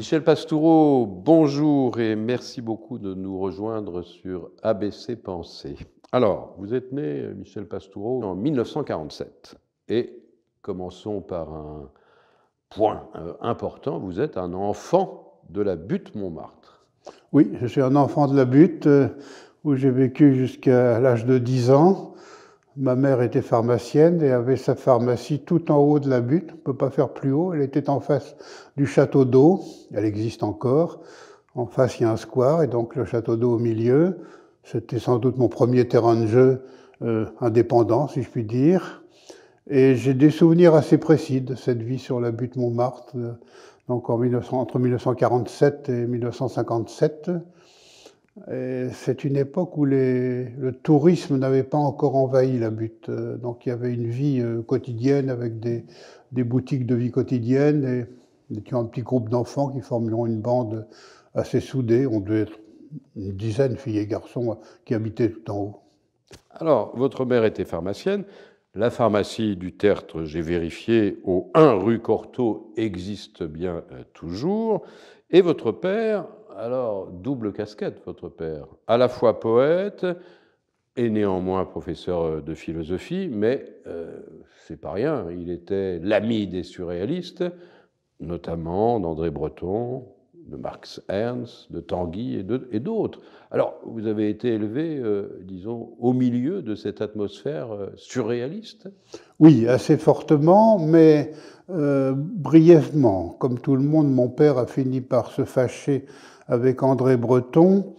Michel Pastoureau, bonjour et merci beaucoup de nous rejoindre sur ABC Pensée. Alors, vous êtes né, Michel Pastoureau, en 1947. Et commençons par un point euh, important, vous êtes un enfant de la butte Montmartre. Oui, je suis un enfant de la butte euh, où j'ai vécu jusqu'à l'âge de 10 ans. Ma mère était pharmacienne et avait sa pharmacie tout en haut de la butte, on ne peut pas faire plus haut. Elle était en face du château d'eau, elle existe encore. En face, il y a un square et donc le château d'eau au milieu. C'était sans doute mon premier terrain de jeu euh, indépendant, si je puis dire. Et j'ai des souvenirs assez précis de cette vie sur la butte Montmartre, euh, donc en entre 1947 et 1957. C'est une époque où le tourisme n'avait pas encore envahi la butte. Donc il y avait une vie euh, quotidienne avec des, boutiques de vie quotidienne. Et nous étions un petit groupe d'enfants qui formions une bande assez soudée. On devait être une dizaine, filles et garçons, euh, qui habitaient tout en haut. Alors, votre mère était pharmacienne. La pharmacie du Tertre, j'ai vérifié, au 1 rue Cortot existe bien euh, toujours. Et votre père alors double casquette, votre père, à la fois poète et néanmoins professeur euh, de philosophie, mais euh, c'est pas rien, il était l'ami des surréalistes, notamment d'André Breton, de Marx Ernst, de Tanguy et d'autres. Alors, vous avez été élevé, euh, disons, au milieu de cette atmosphère surréaliste Oui, assez fortement, mais brièvement. Comme tout le monde, mon père a fini par se fâcher avec André Breton,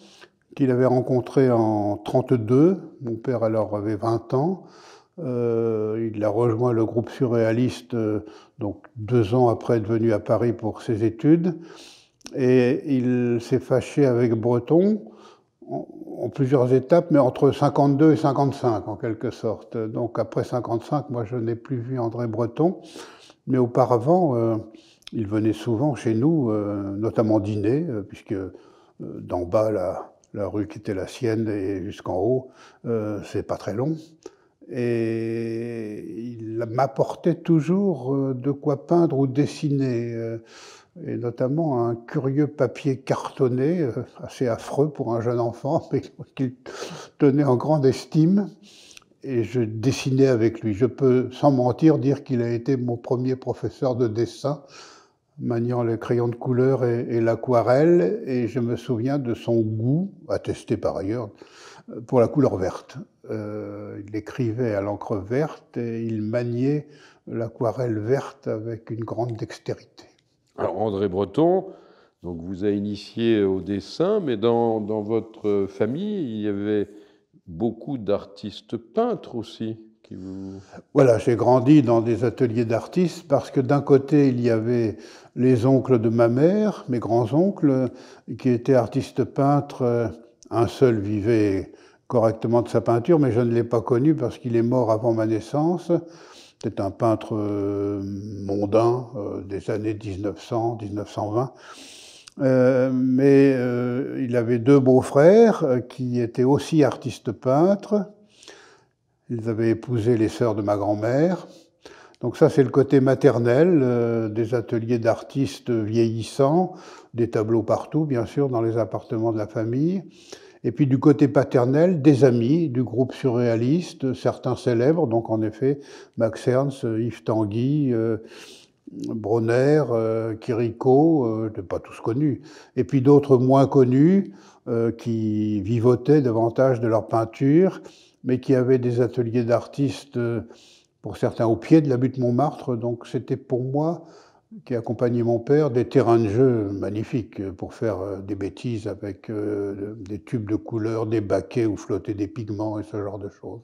qu'il avait rencontré en 32. Mon père alors avait 20 ans. Euh, il a rejoint le groupe surréaliste euh, donc deux ans après être venu à Paris pour ses études. Et il s'est fâché avec Breton en, plusieurs étapes, mais entre 52 et 55 en quelque sorte. Donc après 55, moi je n'ai plus vu André Breton. Mais auparavant, euh, il venait souvent chez nous, euh, notamment dîner, euh, puisque euh, d'en bas, la, rue qui était la sienne et jusqu'en haut, c'est pas très long et il m'apportait toujours de quoi peindre ou dessiner, et notamment un curieux papier cartonné, assez affreux pour un jeune enfant, mais qu'il tenait en grande estime. Et je dessinais avec lui. Je peux, sans mentir, dire qu'il a été mon premier professeur de dessin, maniant les crayons de couleur et, l'aquarelle, et je me souviens de son goût, attesté par ailleurs, pour la couleur verte. Euh, il écrivait à l'encre verte et il maniait l'aquarelle verte avec une grande dextérité. Alors André Breton, donc vous a initié au dessin, mais dans votre famille, il y avait beaucoup d'artistes peintres aussi. Voilà, j'ai grandi dans des ateliers d'artistes parce que d'un côté, il y avait les oncles de ma mère, mes grands-oncles, qui étaient artistes peintres. Un seul vivait correctement de sa peinture, mais je ne l'ai pas connu parce qu'il est mort avant ma naissance. C'était un peintre euh, mondain euh, des années 1900, 1920. Euh, mais il avait deux beaux-frères qui étaient aussi artistes peintres, ils avaient épousé les sœurs de ma grand-mère. Donc ça, c'est le côté maternel euh, des ateliers d'artistes vieillissants, des tableaux partout, bien sûr, dans les appartements de la famille. Et puis du côté paternel, des amis du groupe surréaliste, certains célèbres, donc en effet Max Ernst, Yves Tanguy, euh, Bronner, euh, euh pas tous connus. Et puis d'autres moins connus qui vivotaient davantage de leur peinture mais qui avait des ateliers d'artistes, euh, pour certains au pied de la butte Montmartre. Donc c'était pour moi, qui accompagnait mon père, des terrains de jeu magnifiques euh, pour faire euh, des bêtises avec des tubes de couleurs, des baquets où flottaient des pigments et ce genre de choses.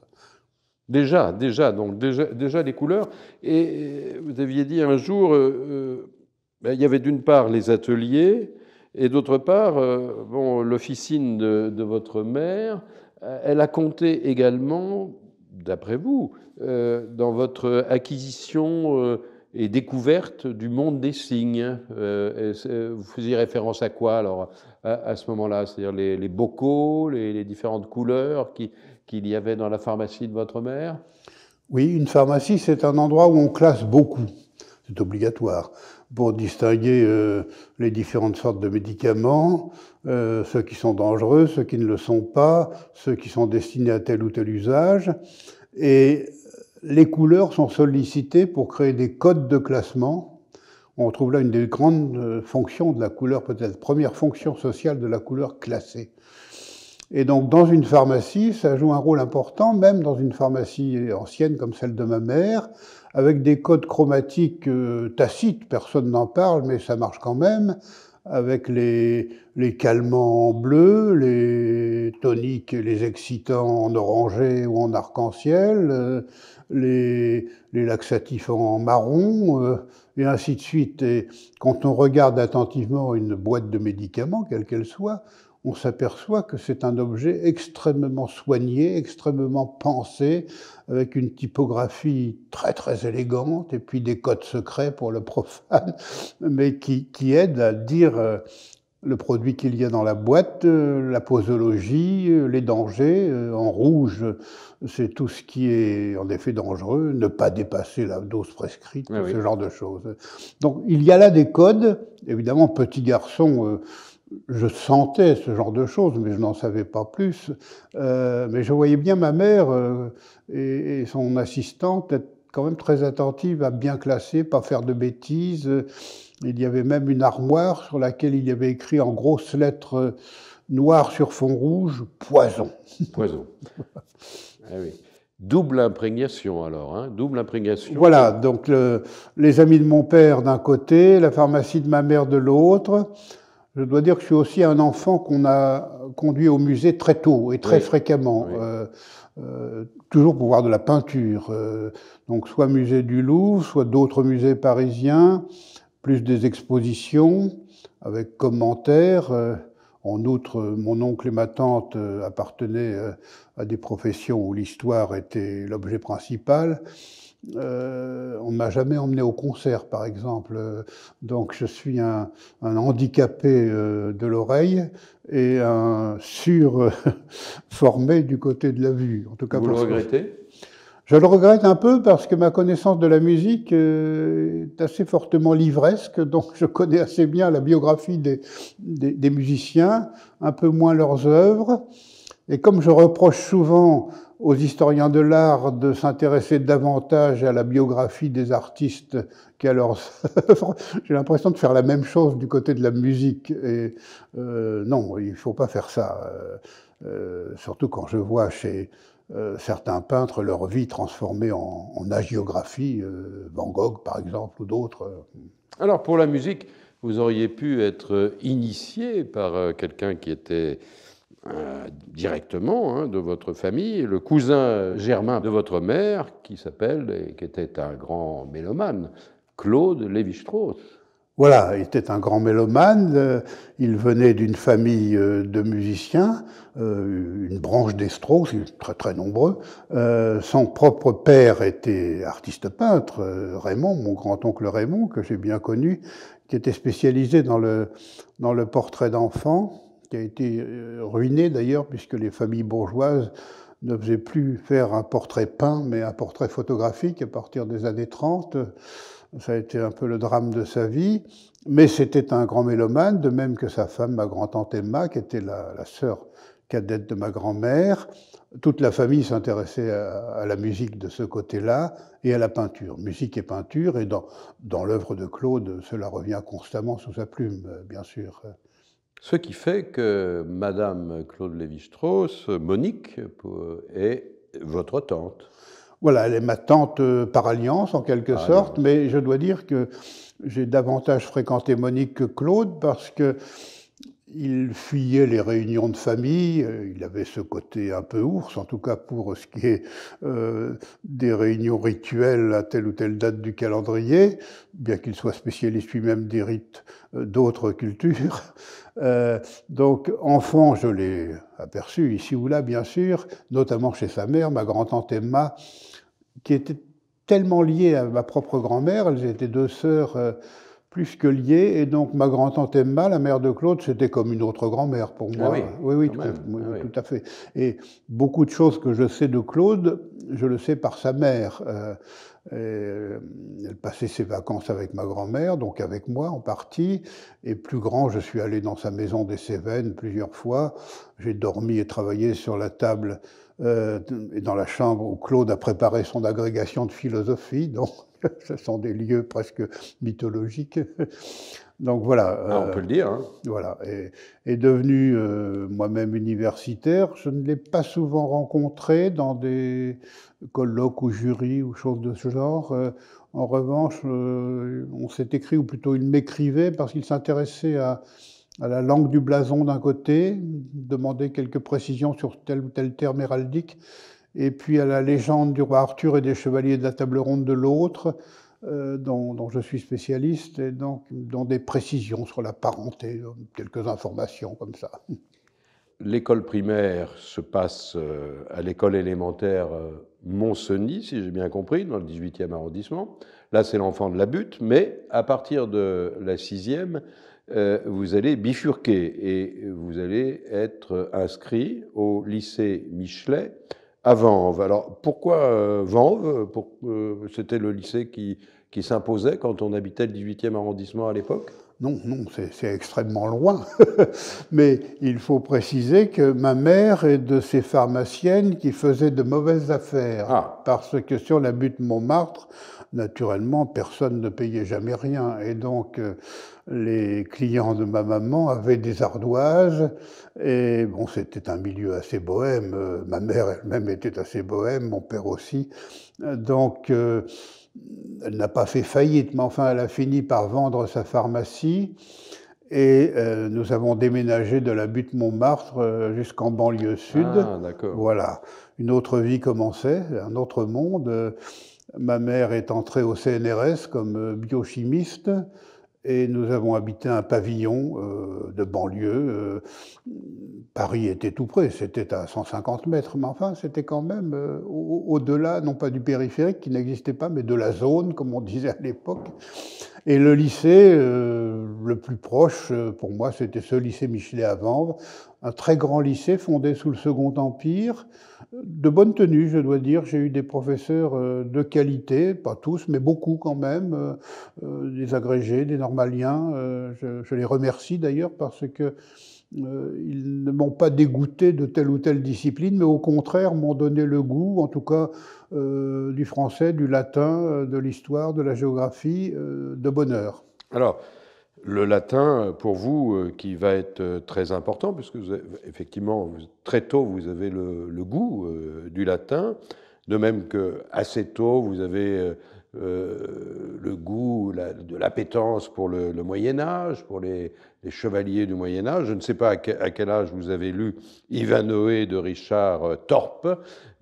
Déjà, déjà, donc déjà, les couleurs. Et vous aviez dit un jour, ben, il y avait d'une part les ateliers et d'autre part, bon, l'officine de, votre mère. Euh, elle a compté également, d'après vous, euh, dans votre acquisition euh, et découverte du monde des signes. vous faisiez référence à quoi alors à, ce moment-là C'est-à-dire les, bocaux, les, différentes couleurs qu'il y avait dans la pharmacie de votre mère Oui, une pharmacie, c'est un endroit où on classe beaucoup. C'est obligatoire pour distinguer euh, les différentes sortes de médicaments, euh, ceux qui sont dangereux, ceux qui ne le sont pas, ceux qui sont destinés à tel ou tel usage. Et les couleurs sont sollicitées pour créer des codes de classement. On trouve là une des grandes euh, fonctions de la couleur, peut-être première fonction sociale de la couleur classée. Et donc dans une pharmacie, ça joue un rôle important, même dans une pharmacie ancienne comme celle de ma mère, avec des codes chromatiques euh, tacites, personne n'en parle, mais ça marche quand même, avec les, calmants en bleu, les toniques et les excitants en orangé ou en arc-en-ciel, euh, les, les, laxatifs en marron, euh, et ainsi de suite. Et quand on regarde attentivement une boîte de médicaments, quelle qu'elle soit, on s'aperçoit que c'est un objet extrêmement soigné, extrêmement pensé, avec une typographie très très élégante et puis des codes secrets pour le profane, mais qui, qui aident à dire euh, le produit qu'il y a dans la boîte, euh, la posologie, euh, les dangers. En rouge, c'est tout ce qui est en effet dangereux, ne pas dépasser la dose prescrite, ce genre de choses. Donc il y a là des codes. Évidemment, petit garçon je sentais ce genre de choses, mais je n'en savais pas plus. Euh, mais je voyais bien ma mère euh, et, son assistante être quand même très attentive, à bien classer, pas faire de bêtises. Il y avait même une armoire sur laquelle il y avait écrit en grosses lettres euh, noires sur fond rouge poison. Poison. Eh double imprégnation alors, hein double imprégnation. Voilà, donc les amis de mon père d'un côté, la pharmacie de ma mère de l'autre je dois dire que je suis aussi un enfant qu'on a conduit au musée très tôt et très fréquemment. Euh, euh, toujours pour voir de la peinture. Euh, donc soit musée du Louvre, soit d'autres musées parisiens, plus des expositions avec commentaires. En outre, mon oncle et ma tante appartenaient à des professions où l'histoire était l'objet principal. Euh, on ne m'a jamais emmené au concert, par exemple. Donc je suis un, handicapé euh, de l'oreille et un surformé euh, du côté de la vue. En tout cas, Vous le regrettez je le regrette un peu parce que ma connaissance de la musique est assez fortement livresque, donc je connais assez bien la biographie des, des musiciens, un peu moins leurs œuvres. Et comme je reproche souvent aux historiens de l'art de s'intéresser davantage à la biographie des artistes qu'à leurs œuvres. J'ai l'impression de faire la même chose du côté de la musique. Et euh, non, il ne faut pas faire ça. Euh, euh, surtout quand je vois chez certains peintres leur vie transformée en, en agiographie, Van Gogh par exemple ou d'autres. Alors pour la musique, vous auriez pu être initié par quelqu'un qui était euh, directement hein, de votre famille, le cousin germain de votre mère, qui s'appelle, et qui était un grand mélomane, Claude Lévi-Strauss. Voilà, il était un grand mélomane, euh, il venait d'une famille euh, de musiciens, une branche des Strauss, très très nombreux. Son propre père était artiste peintre, Raymond, mon grand-oncle Raymond, que j'ai bien connu, qui était spécialisé dans le, dans le portrait d'enfants qui a été euh, ruiné d'ailleurs, puisque les familles bourgeoises ne faisaient plus faire un portrait peint, mais un portrait photographique à partir des années 30. Ça a été un peu le drame de sa vie. Mais c'était un grand mélomane, de même que sa femme, ma grand-tante Emma, qui était la, sœur cadette de ma grand-mère. Toute la famille s'intéressait à, la musique de ce côté-là et à la peinture, musique et peinture. Et dans, dans l'œuvre de Claude, cela revient constamment sous sa plume, bien sûr. Ce qui fait que Madame Claude Lévi-Strauss, Monique, est votre tante. Voilà, elle est ma tante euh, par alliance en quelque ah, sorte, mais je dois dire que j'ai davantage fréquenté Monique que Claude parce que il fuyait les réunions de famille, euh, il avait ce côté un peu ours, en tout cas pour ce qui est euh, des réunions rituelles à telle ou telle date du calendrier, bien qu'il soit spécialiste lui-même des rites d'autres cultures. Euh, donc, enfant, je l'ai aperçu ici ou là, bien sûr, notamment chez sa mère, ma grand-tante Emma, qui était tellement liée à ma propre grand-mère, elles étaient deux sœurs euh, plus que liées, et donc ma grand-tante Emma, la mère de Claude, c'était comme une autre grand-mère pour moi. Ah ah oui, oui, tout, à, fait. Et beaucoup de choses que je sais de Claude, je le sais par sa mère. Euh, euh, elle passait ses vacances avec ma grand-mère, donc avec moi en partie. Et plus grand, je suis allé dans sa maison des Cévennes plusieurs fois. J'ai dormi et travaillé sur la table euh, et dans la chambre où Claude a préparé son agrégation de philosophie. Donc, ce sont des lieux presque mythologiques. Donc voilà. Ah, on peut le dire. Hein. Euh, voilà. Et, devenu euh, moi-même universitaire, je ne l'ai pas souvent rencontré dans des colloques ou jurys ou choses de ce genre. Euh, en revanche, on s'est écrit, ou plutôt il m'écrivait, parce qu'il s'intéressait à, la langue du blason d'un côté, demandait quelques précisions sur tel ou tel terme héraldique, et puis à la légende du roi Arthur et des chevaliers de la table ronde de l'autre. Euh, dont, je suis spécialiste, et donc dans des précisions sur la parenté, quelques informations comme ça. L'école primaire se passe euh, à l'école élémentaire euh, Montseny, si j'ai bien compris, dans le 18e arrondissement. Là, c'est l'enfant de la butte, mais à partir de la 6e, vous allez bifurquer et vous allez être inscrit au lycée Michelet, à Vanves. Alors pourquoi euh, Vanves euh, euh, C'était le lycée qui, s'imposait quand on habitait le 18e arrondissement à l'époque Non, non, c'est, extrêmement loin. Mais il faut préciser que ma mère est de ces pharmaciennes qui faisaient de mauvaises affaires. Ah. Parce que sur la butte Montmartre, naturellement, personne ne payait jamais rien. Et donc, euh, les clients de ma maman avaient des ardoises. Et bon, c'était un milieu assez bohème. Euh, ma mère elle-même était assez bohème, mon père aussi. Donc, euh, elle n'a pas fait faillite, mais enfin, elle a fini par vendre sa pharmacie. Et nous avons déménagé de la butte Montmartre jusqu'en banlieue sud. Ah, voilà. Une autre vie commençait, un autre monde. Ma mère est entrée au CNRS comme euh, biochimiste et nous avons habité un pavillon euh, de banlieue. Euh, Paris était tout près, c'était à 150 mètres, mais enfin c'était quand même au-delà, non pas du périphérique qui n'existait pas, mais de la zone, comme on disait à l'époque. Et le lycée euh, le plus proche, euh, pour moi, c'était ce lycée Michelet à vendre un très grand lycée fondé sous le Second Empire, de bonne tenue, je dois dire. J'ai eu des professeurs euh, de qualité, pas tous, mais beaucoup quand même, des agrégés, des normaliens. Je, je les remercie d'ailleurs parce que euh, ils ne m'ont pas dégoûté de telle ou telle discipline, mais au contraire m'ont donné le goût, en tout cas, euh, du français, du latin, euh, de l'histoire, de la géographie, de bonheur. Alors, le latin, pour vous, qui va être très important, puisque vous effectivement, très tôt, vous avez le, goût du latin, de même que assez tôt, vous avez euh, le goût de l'appétence pour le, Moyen Âge, pour les, chevaliers du Moyen Âge. Je ne sais pas à, quel âge vous avez lu Ivanoé de Richard euh, Thorpe,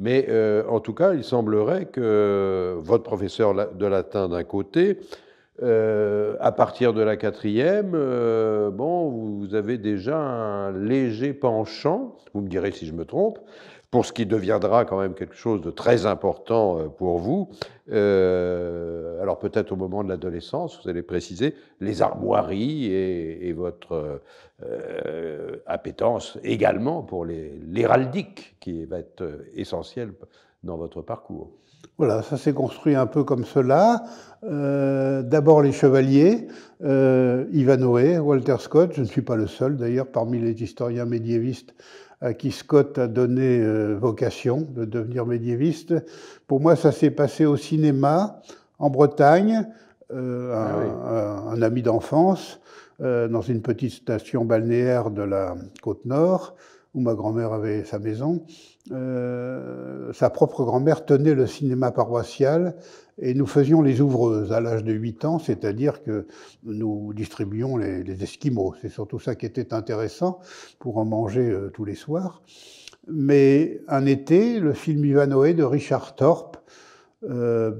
mais euh, en tout cas, il semblerait que votre professeur de latin d'un côté, à partir de la quatrième, bon, vous avez déjà un léger penchant, vous me direz si je me trompe, pour ce qui deviendra quand même quelque chose de très important euh, pour vous. Euh, alors peut-être au moment de l'adolescence, vous allez préciser, les armoiries et, votre euh, appétence également pour l'héraldique, qui va être essentiel dans votre parcours. Voilà, ça s'est construit un peu comme cela. D'abord les chevaliers, Ivan Walter Scott, je ne suis pas le seul d'ailleurs parmi les historiens médiévistes à qui Scott a donné euh, vocation de devenir médiéviste. Pour moi, ça s'est passé au cinéma, en Bretagne, euh, ah un, ami d'enfance, euh, dans une petite station balnéaire de la côte nord, où ma grand-mère avait sa maison. sa propre grand-mère tenait le cinéma paroissial et nous faisions les ouvreuses à l'âge de 8 ans, c'est-à-dire que nous distribuions les, esquimaux. C'est surtout ça qui était intéressant pour en manger euh, tous les soirs. Mais un été, le film Ivanoé de Richard Thorpe, euh,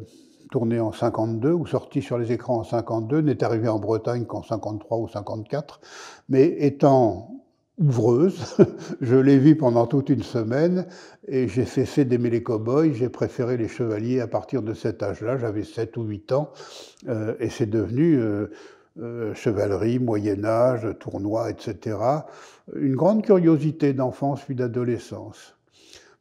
tourné en 52 ou sorti sur les écrans en 52, n'est arrivé en Bretagne qu'en 53 ou 54, mais étant ouvreuse. je l'ai vue pendant toute une semaine et j'ai cessé d'aimer les cow-boys. J'ai préféré les chevaliers à partir de cet âge-là. J'avais 7 ou 8 ans euh, et c'est devenu euh, euh, chevalerie, Moyen-Âge, tournoi, etc. Une grande curiosité d'enfance puis d'adolescence.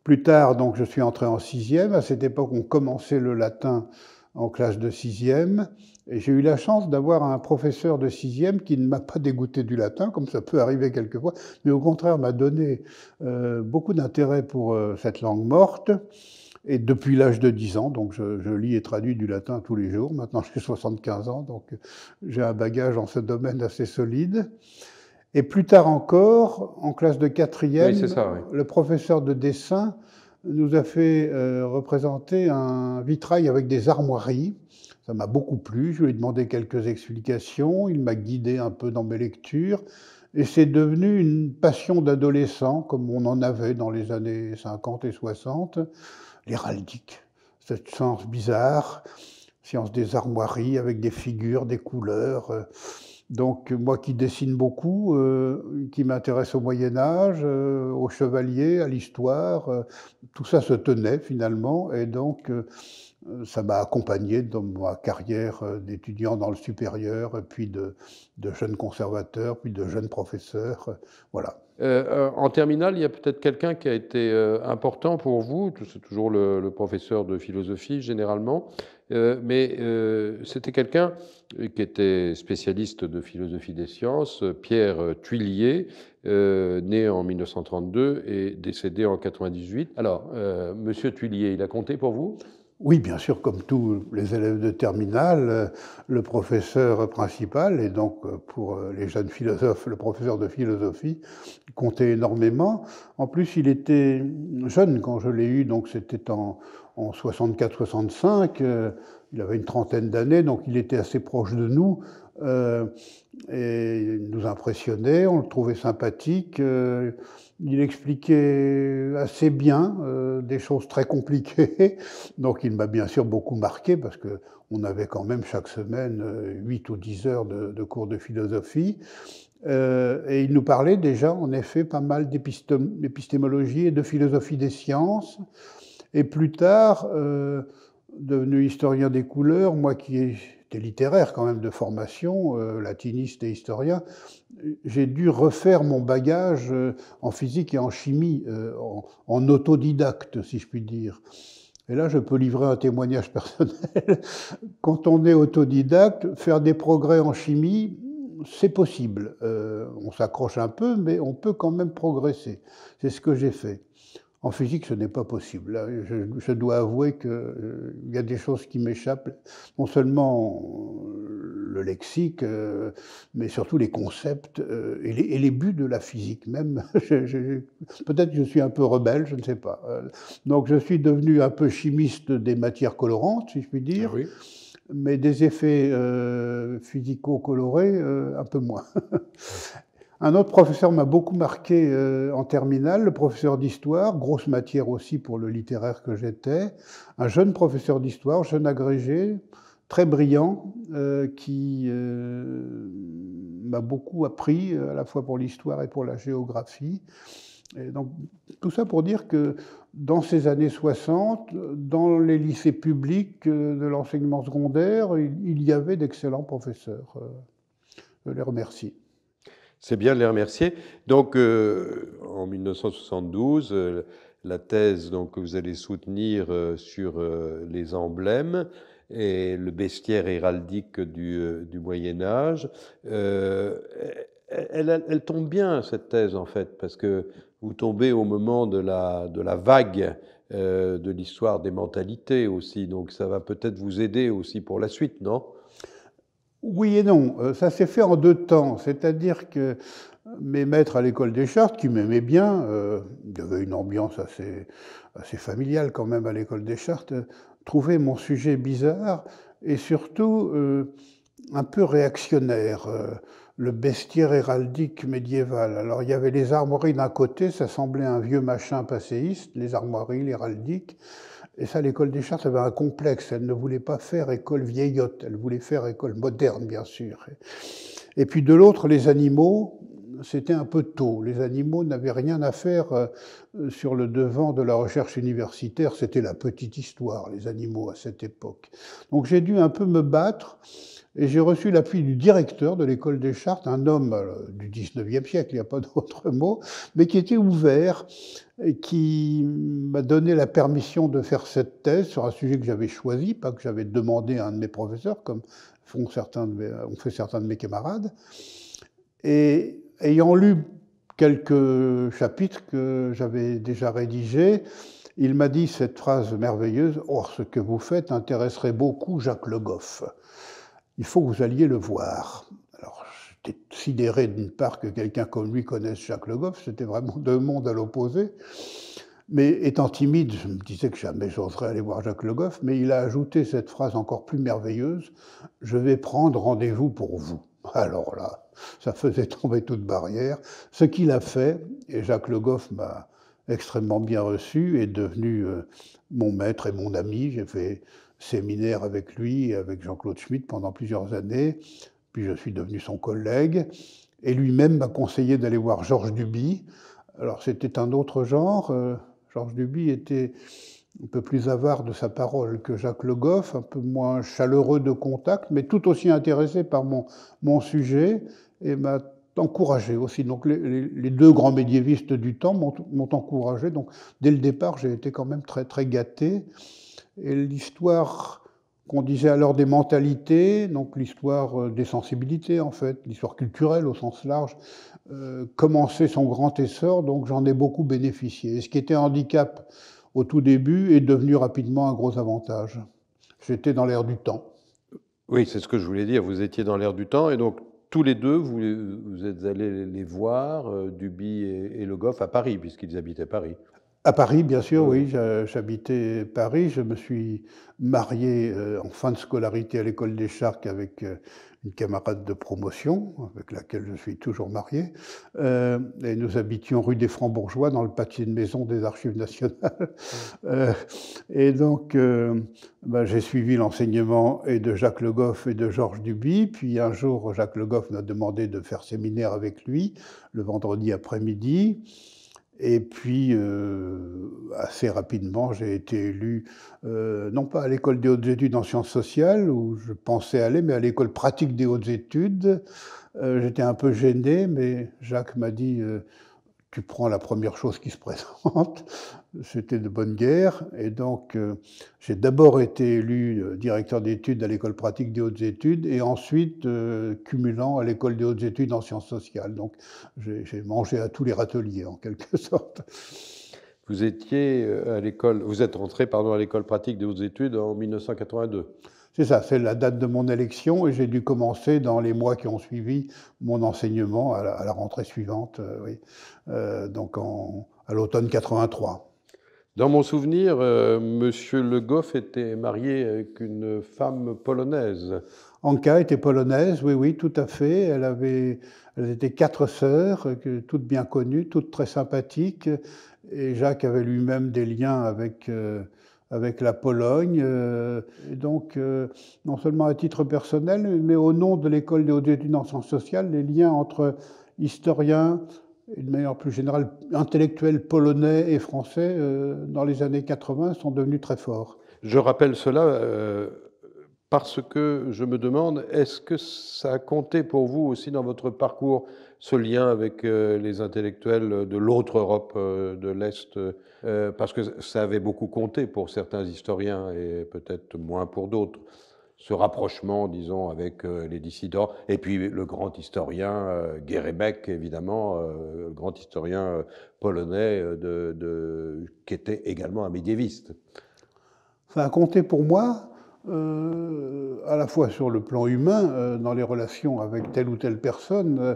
Plus tard, donc, je suis entré en sixième. À cette époque, on commençait le latin en classe de sixième j'ai eu la chance d'avoir un professeur de sixième qui ne m'a pas dégoûté du latin, comme ça peut arriver quelquefois, mais au contraire m'a donné euh, beaucoup d'intérêt pour euh, cette langue morte. Et depuis l'âge de 10 ans, donc je, lis et traduis du latin tous les jours. Maintenant, j'ai 75 ans, donc j'ai un bagage en ce domaine assez solide. Et plus tard encore, en classe de quatrième, le professeur de dessin nous a fait euh, représenter un vitrail avec des armoiries ça m'a beaucoup plu. Je lui ai demandé quelques explications. Il m'a guidé un peu dans mes lectures. Et c'est devenu une passion d'adolescent, comme on en avait dans les années 50 et 60, l'héraldique, cette science bizarre, science des armoiries avec des figures, des couleurs. Donc moi qui dessine beaucoup, euh, qui m'intéresse au Moyen Âge, euh, au aux chevaliers, à l'histoire, euh, tout ça se tenait finalement. Et donc euh, ça m'a accompagné dans ma carrière euh, d'étudiant dans le supérieur, puis de, jeune conservateur, puis de jeune professeur. Euh, voilà. en terminale, il y a peut-être quelqu'un qui a été important pour vous, c'est toujours le, professeur de philosophie généralement, mais c'était quelqu'un qui était spécialiste de philosophie des sciences, Pierre Tuillier, né en 1932 et décédé en 1998. Alors, Monsieur Tuillier, il a compté pour vous oui, bien sûr, comme tous les élèves de terminale, euh, le professeur principal, et donc euh, pour euh, les jeunes philosophes, le professeur de philosophie, comptait énormément. En plus, il était jeune quand je l'ai eu, donc c'était en, en 64-65. Euh, il avait une trentaine d'années, donc il était assez proche de nous. Euh, et il nous impressionnait, on le trouvait sympathique. Euh, il expliquait assez bien des choses très compliquées. Donc il m'a bien sûr beaucoup marqué parce que on avait quand même chaque semaine 8 ou 10 heures de cours de philosophie. et il nous parlait déjà en effet pas mal d'épistémologie et de philosophie des sciences. Et plus tard, euh, devenu historien des couleurs, moi qui étais littéraire quand même de formation, euh, latiniste et historien, j'ai dû refaire mon bagage euh, en physique et en chimie, en, autodidacte, si je puis dire. Et là, je peux livrer un témoignage personnel. Quand on est autodidacte, faire des progrès en chimie, c'est possible. on s'accroche un peu, mais on peut quand même progresser. C'est ce que j'ai fait. En physique, ce n'est pas possible. Je, dois avouer qu'il euh, il y a des choses qui m'échappent, non seulement euh, le lexique, euh, mais surtout les concepts et, les, buts de la physique même. Peut-être que je suis un peu rebelle, je ne sais pas. Donc je suis devenu un peu chimiste des matières colorantes, si je puis dire. Ah mais des effets euh, physicaux colorés, un peu moins. Un autre professeur m'a beaucoup marqué euh, en terminale, le professeur d'histoire, grosse matière aussi pour le littéraire que j'étais, un jeune professeur d'histoire, jeune agrégé, très brillant, euh, qui euh, m'a beaucoup appris, à la fois pour l'histoire et pour la géographie. donc, tout ça pour dire que dans ces années 60, dans les lycées publics de l'enseignement secondaire, il y avait d'excellents professeurs. Je les remercie c'est bien de les remercier. Donc, euh, en 1972, euh, la thèse donc, que vous allez soutenir euh, sur les emblèmes et le bestiaire héraldique du, Moyen Âge, e, e, elle, tombe bien, cette thèse, en fait, parce que vous tombez au moment de la vague de l'histoire des mentalités aussi, donc ça va peut-être vous aider aussi pour la suite, non oui et non. Euh, ça s'est fait en deux temps. C'est-à-dire que mes maîtres à l'école des chartes, qui m'aimaient bien, euh, il y avait une ambiance assez, familiale quand même à l'école des chartes, euh, trouvaient mon sujet bizarre et surtout un peu réactionnaire. le bestiaire héraldique médiéval. Alors il y avait les armoiries d'un côté, ça semblait un vieux machin passéiste, les armoiries, l'héraldique. Et ça, l'école des chartes avait un complexe. Elle ne voulait pas faire école vieillotte, elle voulait faire école moderne, bien sûr. Et puis de l'autre, les animaux, c'était un peu tôt. Les animaux n'avaient rien à faire euh, sur le devant de la recherche universitaire. C'était la petite histoire, les animaux, à cette époque. Donc j'ai dû un peu me battre et j'ai reçu l'appui du directeur de l'école des chartes, un homme euh, du 19e siècle, il n'y a pas d'autre mot, mais qui était ouvert et qui m'a donné la permission de faire cette thèse sur un sujet que j'avais choisi, pas que j'avais demandé à un de mes professeurs, comme font certains de ont fait certains de mes camarades. Et ayant lu quelques chapitres que j'avais déjà rédigés, il m'a dit cette phrase merveilleuse Or, ce que vous faites intéresserait beaucoup Jacques Le Goff. Il faut que vous alliez le voir. Alors, j'étais sidéré d'une part que quelqu'un comme lui connaisse Jacques Le Goff, c'était vraiment deux mondes à l'opposé. Mais étant timide, je me disais que jamais j'oserais aller voir Jacques Le Goff, mais il a ajouté cette phrase encore plus merveilleuse Je vais prendre rendez-vous pour vous. Alors là, ça faisait tomber toute barrière. Ce qu'il a fait, et Jacques Le Goff m'a extrêmement bien reçu, est devenu euh, mon maître et mon ami. J'ai fait séminaire avec lui et avec Jean-Claude Schmitt pendant plusieurs années, puis je suis devenu son collègue, et lui-même m'a conseillé d'aller voir Georges Duby. Alors c'était un autre genre. Euh, Georges Duby était un peu plus avare de sa parole que Jacques Le Goff, un peu moins chaleureux de contact, mais tout aussi intéressé par mon sujet et m'a encouragé aussi. Donc les, deux grands médiévistes du temps m'ont encouragé. Donc dès le départ, j'ai été quand même très, très gâté. Et l'histoire qu'on disait alors des mentalités, donc l'histoire euh, des sensibilités en fait, l'histoire culturelle au sens large, euh, commençait son grand essor, donc j'en ai beaucoup bénéficié. ce qui était un handicap au tout début est devenu rapidement un gros avantage. J'étais dans l'air du temps. Oui, c'est ce que je voulais dire. Vous étiez dans l'air du temps et donc tous les deux, vous, êtes allés les voir, euh, Duby et, et Le Goff, à Paris, puisqu'ils habitaient Paris. À Paris, bien sûr, oui. J'habitais Paris. Je me suis marié euh, en fin de scolarité à l'école des Chartes avec euh, une camarade de promotion, avec laquelle je suis toujours marié. Euh, et nous habitions rue des Francs-Bourgeois, dans le pâtier de maison des Archives nationales. et donc, bah, j'ai suivi l'enseignement et de Jacques Le Goff et de Georges Duby. Puis un jour, Jacques Le Goff m'a demandé de faire séminaire avec lui, le vendredi après-midi. Et puis, euh, assez rapidement, j'ai été élu, euh, non pas à l'école des hautes études en sciences sociales, où je pensais aller, mais à l'école pratique des hautes études. Euh, j'étais un peu gêné, mais Jacques m'a dit tu prends la première chose qui se présente. C'était de bonne guerre. Et donc, euh, j'ai d'abord été élu euh, directeur d'études à l'école pratique des hautes études et ensuite euh, cumulant à l'école des hautes études en sciences sociales. Donc, j'ai mangé à tous les râteliers, en quelque sorte. Vous étiez à l'école, vous êtes rentré pardon, à l'école pratique des hautes études en 1982 c'est ça, c'est la date de mon élection et j'ai dû commencer dans les mois qui ont suivi mon enseignement à la, rentrée suivante, euh, euh, donc à l'automne 83. Dans mon souvenir, M. Euh, Monsieur Le Goff était marié avec une femme polonaise. Anka était polonaise, oui, oui, tout à fait. Elle avait, elles étaient quatre sœurs, toutes bien connues, toutes très sympathiques. Et Jacques avait lui-même des liens avec avec la Pologne. Euh, et donc, euh, non seulement à titre personnel, mais au nom de l'école des hautes études en sciences sociales, les liens entre historiens et de manière plus générale intellectuels polonais et français euh, dans les années 80 sont devenus très forts. Je rappelle cela parce que je me demande, est-ce que ça a compté pour vous aussi dans votre parcours, ce lien avec euh, les intellectuels de l'autre Europe euh, de l'Est euh, Parce que ça avait beaucoup compté pour certains historiens et peut-être moins pour d'autres. Ce rapprochement, disons, avec les dissidents, et puis le grand historien Guérébec, évidemment, le grand historien polonais de, qui était également un médiéviste. Ça a compté pour moi, euh, à la fois sur le plan humain, euh, dans les relations avec telle ou telle personne, euh,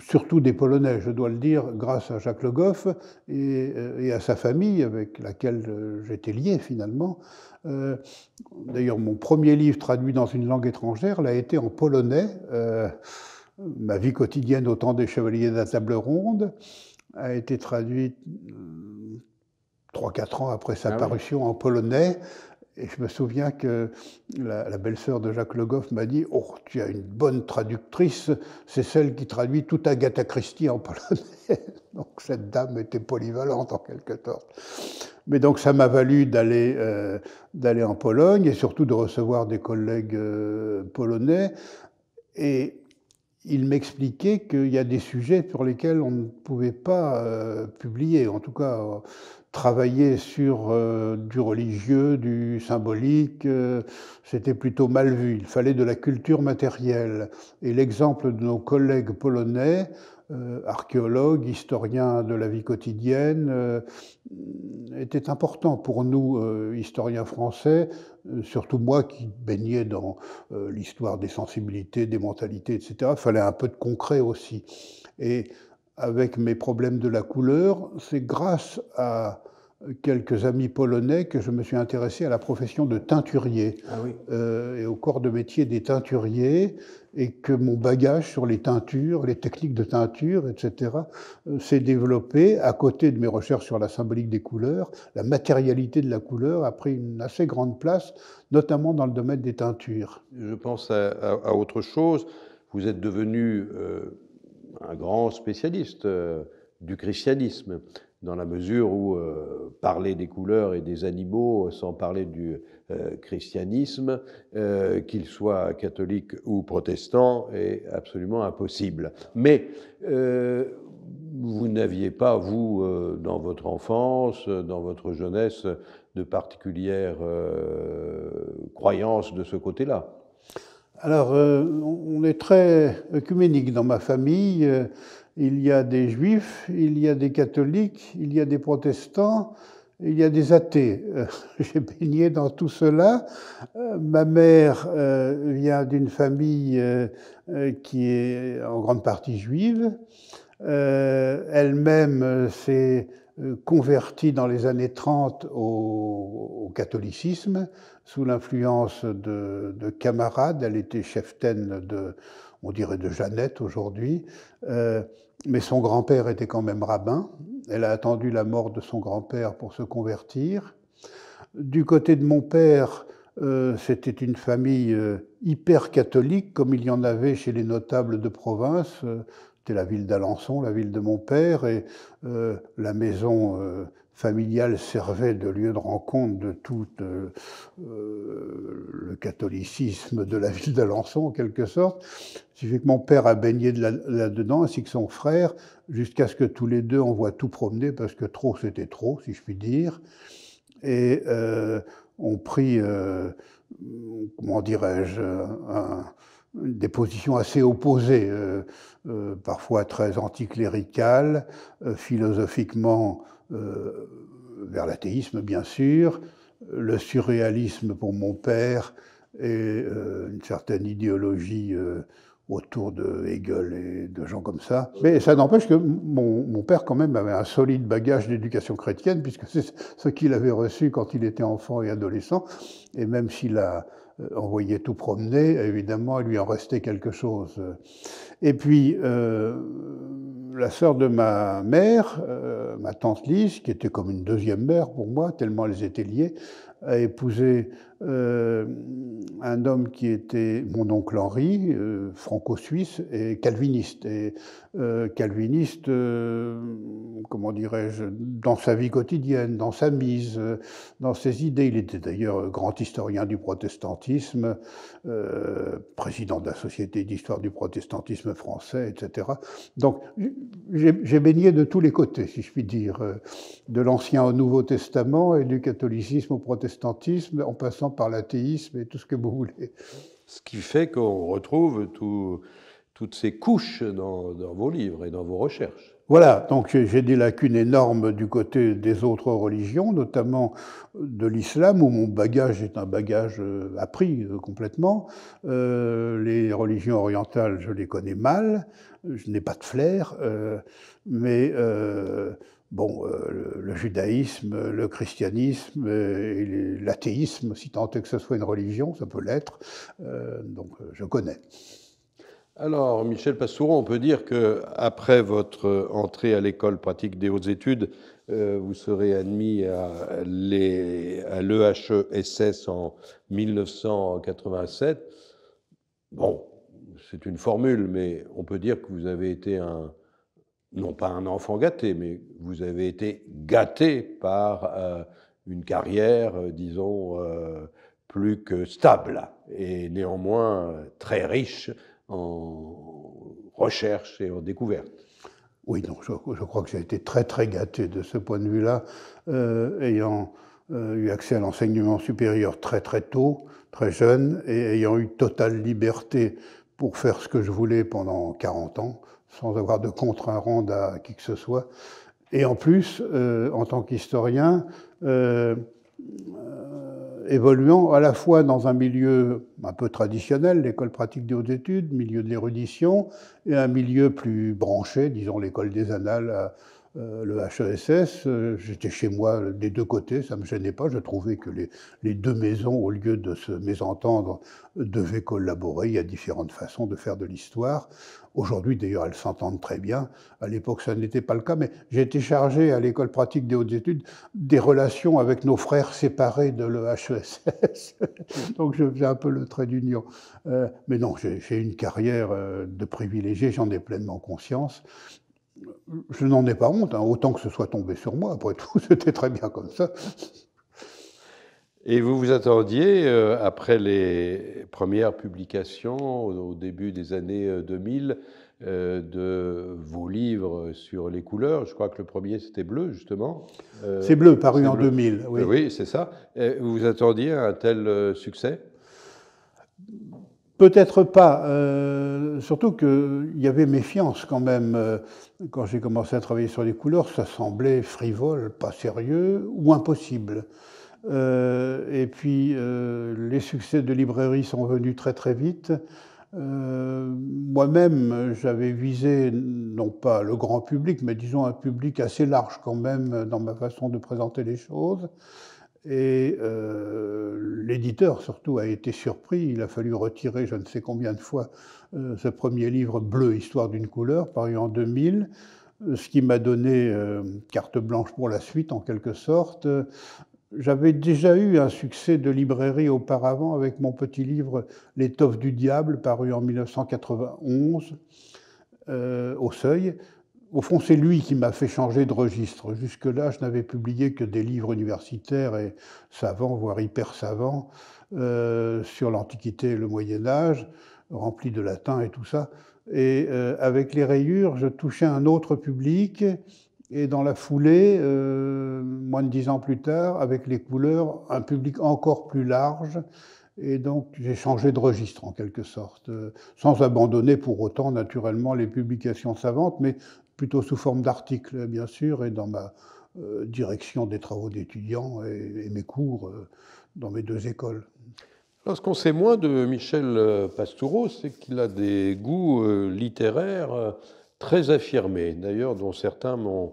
surtout des Polonais, je dois le dire, grâce à Jacques Le Goff et, à sa famille avec laquelle j'étais lié finalement. D'ailleurs, mon premier livre traduit dans une langue étrangère l'a été en polonais, Ma vie quotidienne au temps des chevaliers de la table ronde a été traduite 3-4 ans après sa ah parution en polonais. Et je me souviens que la, belle-sœur de Jacques Le Goff m'a dit Oh, tu as une bonne traductrice, c'est celle qui traduit tout Agatha Christie en polonais. donc cette dame était polyvalente en quelque sorte. Mais donc ça m'a valu d'aller euh, d'aller en Pologne et surtout de recevoir des collègues euh, polonais. Et il m'expliquait qu'il y a des sujets sur lesquels on ne pouvait pas euh, publier, en tout cas travailler sur euh, du religieux, du symbolique, euh, c'était plutôt mal vu. Il fallait de la culture matérielle. Et l'exemple de nos collègues polonais, euh, archéologues, historiens de la vie quotidienne, était important pour nous, historiens français, surtout moi qui baignais dans l'histoire des sensibilités, des mentalités, etc. Il fallait un peu de concret aussi. Et avec mes problèmes de la couleur, c'est grâce à quelques amis polonais que je me suis intéressé à la profession de teinturier ah euh, et au corps de métier des teinturiers et que mon bagage sur les teintures, les techniques de teinture, etc., euh, s'est développé à côté de mes recherches sur la symbolique des couleurs. La matérialité de la couleur a pris une assez grande place, notamment dans le domaine des teintures. Je pense à, autre chose. Vous êtes devenu euh, un grand spécialiste euh, du christianisme, dans la mesure où euh, parler des couleurs et des animaux sans parler du euh, christianisme, qu'il soit catholique ou protestant, est absolument impossible. Mais vous n'aviez pas, vous, dans votre enfance, dans votre jeunesse, de particulières croyances de ce côté-là. Alors, euh, on est très œcuménique dans ma famille. Euh, il y a des juifs, il y a des catholiques, il y a des protestants, il y a des athées. Euh, j'ai baigné dans tout cela. ma mère vient d'une famille qui est en grande partie juive. Elle-même c'est... Euh, convertie dans les années 30 au, catholicisme, sous l'influence de, camarades. Elle était cheftaine de, on dirait, de Jeannette aujourd'hui. Euh, mais son grand-père était quand même rabbin. Elle a attendu la mort de son grand-père pour se convertir. Du côté de mon père, euh, c'était une famille hyper catholique, comme il y en avait chez les notables de province. C'était la ville d'Alençon, la ville de mon père, et euh, la maison euh, familiale servait de lieu de rencontre de tout euh, le catholicisme de la ville d'Alençon, en quelque sorte. Ce que mon père a baigné là-dedans, ainsi que son frère, jusqu'à ce que tous les deux on voit tout promener, parce que trop c'était trop, si je puis dire. Et on prit, comment dirais-je, un des positions assez opposées, euh, euh, parfois très anticléricales, euh, philosophiquement vers l'athéisme bien sûr, le surréalisme pour mon père et une certaine idéologie autour de Hegel et de gens comme ça. Mais ça n'empêche que mon, père quand même avait un solide bagage d'éducation chrétienne, puisque c'est ce qu'il avait reçu quand il était enfant et adolescent, et même s'il a euh, envoyait tout promener, évidemment, il lui en restait quelque chose. Et puis, euh, la sœur de ma mère, euh, ma tante Lise, qui était comme une deuxième mère pour moi, tellement elles étaient liées, a épousé euh, un homme qui était mon oncle Henri, euh, franco-suisse et calviniste. Et euh, calviniste, comment dirais-je, dans sa vie quotidienne, dans sa mise, dans ses idées. Il était d'ailleurs grand historien du protestantisme, président de la Société d'histoire du protestantisme français, etc. Donc j'ai baigné de tous les côtés, si je puis dire, de l'Ancien au Nouveau Testament et du catholicisme au protestantisme, en passant par l'athéisme et tout ce que vous voulez. Ce qui fait qu'on retrouve tout, toutes ces couches dans, vos livres et dans vos recherches. Voilà, donc j'ai des lacunes énormes du côté des autres religions, notamment de l'islam, où mon bagage est un bagage euh, appris euh, complètement. Euh, les religions orientales, je les connais mal, je n'ai pas de flair, mais bon, euh, le, judaïsme, le christianisme euh, et l'athéisme, si tant est que ce soit une religion, ça peut l'être, euh, donc je connais. Alors, Michel Passouron, on peut dire que après votre entrée à l'école pratique des hautes études, vous serez admis à, l'EHESS e en 1987. Bon, c'est une formule, mais on peut dire que vous avez été un, non pas un enfant gâté, mais vous avez été gâté par euh, une carrière, euh, disons, euh, plus que stable et néanmoins très riche en recherche et en découverte. Oui, donc je, crois que j'ai été très très gâté de ce point de vue-là, ayant eu accès à l'enseignement supérieur très très tôt, très jeune, et ayant eu totale liberté pour faire ce que je voulais pendant 40 ans sans avoir de contre un rond à qui que ce soit. Et en plus, euh, en tant qu'historien, euh, euh, évoluant à la fois dans un milieu un peu traditionnel, l'école pratique des hautes études, milieu de l'érudition, et un milieu plus branché, disons l'école des annales, le HESS. J'étais chez moi des deux côtés, ça ne me gênait pas. Je trouvais que les, les, deux maisons, au lieu de se mésentendre, devaient collaborer. Il y a différentes façons de faire de l'histoire. Aujourd'hui, d'ailleurs, elles s'entendent très bien. À l'époque, ça n'était pas le cas, mais j'ai été chargé à l'école pratique des hautes études des relations avec nos frères séparés de l'EHESS. Donc, je faisais un peu le trait d'union. Euh, mais non, j'ai une carrière euh, de privilégié, j'en ai pleinement conscience. Je n'en ai pas honte, hein, autant que ce soit tombé sur moi. Après tout, c'était très bien comme ça. Et vous vous attendiez, euh, après les premières publications au début des années 2000, euh, euh, de vos livres sur les couleurs. Je crois que le premier, c'était bleu, justement. c'est bleu, paru en 2000. Oui, oui c'est ça. vous vous attendiez à un tel succès Peut-être pas, surtout qu'il y avait méfiance quand même. Quand j'ai commencé à travailler sur les couleurs, ça semblait frivole, pas sérieux ou impossible. Euh, et puis euh, les succès de librairie sont venus très très vite. Euh, moi-même, j'avais visé, non pas le grand public, mais disons un public assez large quand même dans ma façon de présenter les choses. Et l'éditeur surtout a été surpris. Il a fallu retirer je ne sais combien de fois ce premier livre bleu, Histoire d'une couleur, paru en 2000 ce qui m'a donné carte blanche pour la suite en quelque sorte. J'avais déjà eu un succès de librairie auparavant avec mon petit livre L'étoffe du diable, paru en 1991 euh, au Seuil. Au fond, c'est lui qui m'a fait changer de registre. Jusque-là, je n'avais publié que des livres universitaires et savants, voire hyper savants, euh, sur l'Antiquité et le Moyen Âge, remplis de latin et tout ça. Et euh, avec les rayures, je touchais un autre public et dans la foulée, euh, moins de dix ans plus tard, avec les couleurs, un public encore plus large. Et donc j'ai changé de registre en quelque sorte, euh, sans abandonner pour autant naturellement les publications savantes, mais plutôt sous forme d'articles bien sûr, et dans ma euh, direction des travaux d'étudiants et, mes cours dans mes deux écoles. Alors, ce qu'on sait moins de Michel Pastoureau, c'est qu'il a des goûts littéraires très affirmés, d'ailleurs dont certains m'ont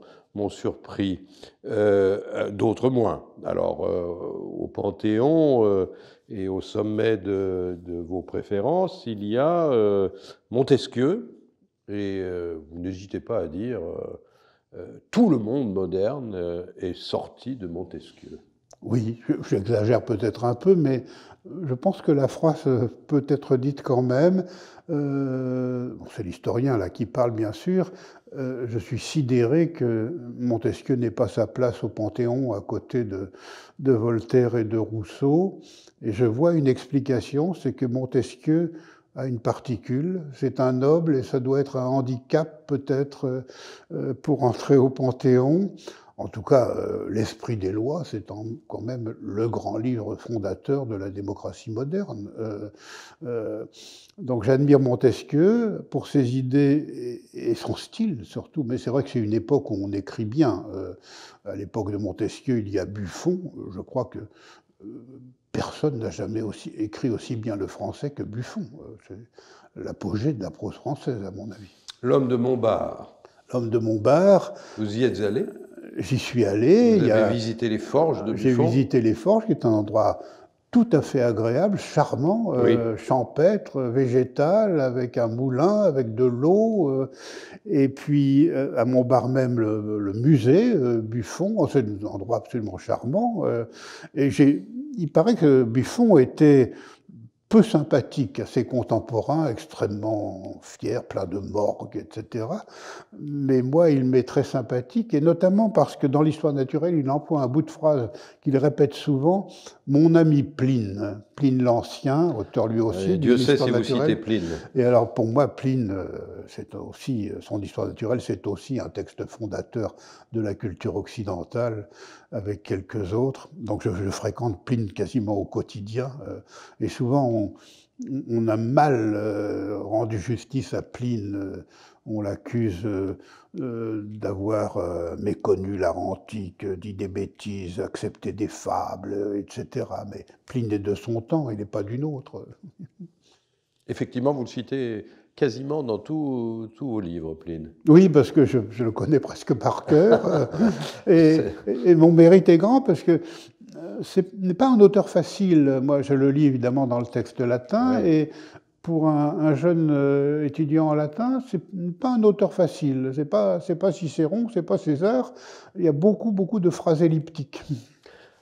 surpris, euh, d'autres moins. Alors, euh, au Panthéon euh, et au sommet de, de, vos préférences, il y a Montesquieu, et vous n'hésitez pas à dire, tout le monde moderne est sorti de Montesquieu. Oui, j'exagère peut-être un peu, mais je pense que la phrase peut être dite quand même. Euh, c'est l'historien là qui parle bien sûr, euh, je suis sidéré que Montesquieu n'ait pas sa place au Panthéon à côté de, Voltaire et de Rousseau, et je vois une explication, c'est que Montesquieu a une particule. C'est un noble et ça doit être un handicap peut-être euh, pour entrer au Panthéon. En tout cas, euh, l'esprit des lois, c'est quand même le grand livre fondateur de la démocratie moderne. Euh, euh, donc j'admire Montesquieu pour ses idées et, son style surtout, mais c'est vrai que c'est une époque où on écrit bien. à l'époque de Montesquieu, il y a Buffon. Je crois que personne n'a jamais écrit aussi bien le français que Buffon. C'est l'apogée de la prose française, à mon avis. L'homme de Montbard. L'homme de Montbard. Vous y êtes allé J'y suis allé. visité les forges de J'ai visité les forges, qui est un endroit tout à fait agréable, charmant, euh, champêtre, euh, végétal, avec un moulin, avec de l'eau. Euh, et puis, à à bar même, le, musée, Buffon, oh, c'est un endroit absolument charmant. et j'ai, il paraît que Buffon était peu sympathique à ses contemporains, extrêmement fier, plein de morgue, etc. Mais moi, il m'est très sympathique, et notamment parce que dans l'histoire naturelle, il emploie un bout de phrase qu'il répète souvent mon ami Pline, Pline l'Ancien, auteur lui aussi. Dieu sait si naturelle. vous Pline. Et alors pour moi, Pline, euh, c'est aussi euh, son histoire naturelle, c'est aussi un texte fondateur de la culture occidentale avec quelques autres. Donc je, fréquente Pline quasiment au quotidien. Euh, et souvent, on, on a mal euh, rendu justice à Pline. Euh, on l'accuse euh, d'avoir méconnu l'art antique, dit des bêtises, accepté des fables, etc. Mais Pline est de son temps, il n'est pas du nôtre. Effectivement, vous le citez quasiment dans tous vos livres, Pline. Oui, parce que je, le connais presque par cœur. et, mon mérite est grand parce que ce n'est pas un auteur facile. Moi, je le lis évidemment dans le texte latin, et pour un, jeune euh, étudiant en latin, c'est pas un auteur facile. C'est pas, c'est pas Cicéron, c'est pas César. Il y a beaucoup, beaucoup de phrases elliptiques.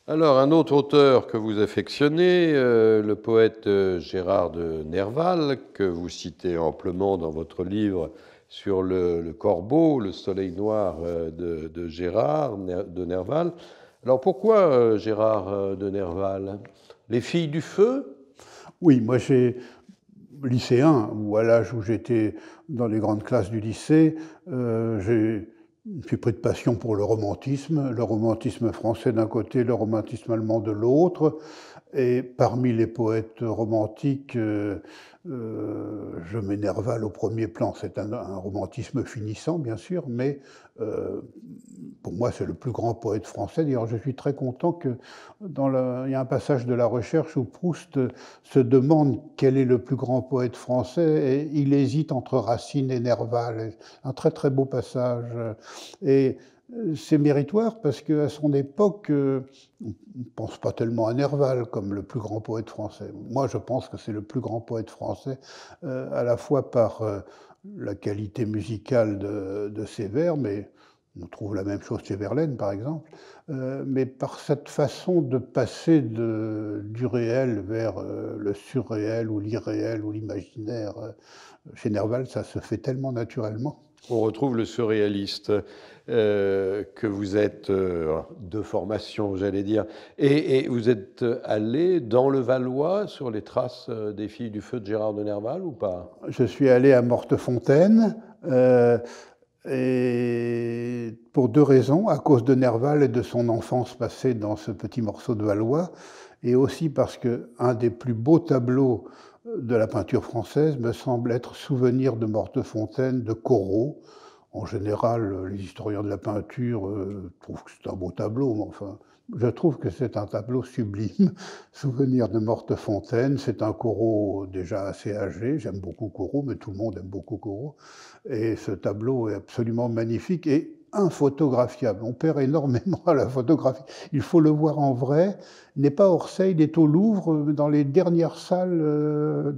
Alors, un autre auteur que vous affectionnez, euh, le poète euh, Gérard de Nerval, que vous citez amplement dans votre livre sur le, corbeau, le soleil noir de Gérard de Nerval. Alors pourquoi euh, Gérard euh, de Nerval Les filles du feu Oui, moi j'ai lycéen ou à l'âge où j'étais dans les grandes classes du lycée, euh, j'ai suis pris de passion pour le romantisme, le romantisme français d'un côté, le romantisme allemand de l'autre. Et parmi les poètes romantiques, euh, je m'énervale au premier plan, c'est un, romantisme finissant bien sûr, mais euh, pour moi c'est le plus grand poète français. D'ailleurs je suis très content que dans y a un passage de la recherche où Proust euh, se demande quel est le plus grand poète français et il hésite entre Racine et Nerval. Un très très beau passage. Et c'est méritoire parce qu'à son époque, euh, on ne pense pas tellement à Nerval comme le plus grand poète français. Moi, je pense que c'est le plus grand poète français, euh, à la fois par euh, la qualité musicale de, ses vers, mais on trouve la même chose chez Verlaine, par exemple, mais par cette façon de passer du réel vers le surréel ou l'irréel ou l'imaginaire. chez Nerval, ça se fait tellement naturellement on retrouve le surréaliste euh, que vous êtes euh, de formation, j'allais dire, et, vous êtes allé dans le Valois sur les traces euh, des filles du feu de Gérard de Nerval ou pas Je suis allé à Mortefontaine. et pour deux raisons, à cause de Nerval et de son enfance passée dans ce petit morceau de Valois, et aussi parce que un des plus beaux tableaux de la peinture française me semble être souvenir de Mortefontaine, de Corot. En général, les historiens de la peinture euh, trouvent que c'est un beau tableau, mais enfin, je trouve que c'est un tableau sublime. souvenir de Mortefontaine, c'est un Corot déjà assez âgé. J'aime beaucoup Corot, mais tout le monde aime beaucoup Corot. Et ce tableau est absolument magnifique et infotographiable. On perd énormément à la photographie. Il faut le voir en vrai. n'est pas Orsay, il est au Louvre, dans les dernières salles euh,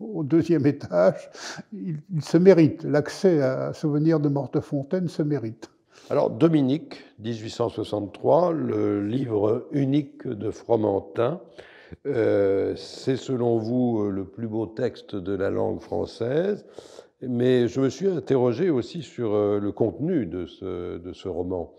au deuxième étage. Il, se mérite. L'accès à Souvenir de Mortefontaine se mérite. Alors, Dominique, 1863, le livre unique de Fromentin, euh, c'est selon vous euh, le plus beau texte de la langue française mais je me suis interrogé aussi sur euh, le contenu de ce, de ce roman.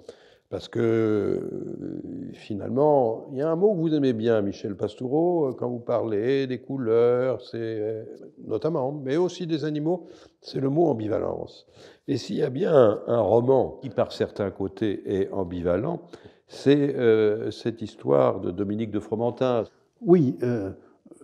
Parce que euh, finalement, il y a un mot que vous aimez bien, Michel Pastoureau, euh, quand vous parlez des couleurs, c'est notamment, mais aussi des animaux, c'est le mot ambivalence. Et s'il y a bien un, roman qui, par certains côtés, est ambivalent, c'est cette histoire de Dominique de Fromentin. Oui,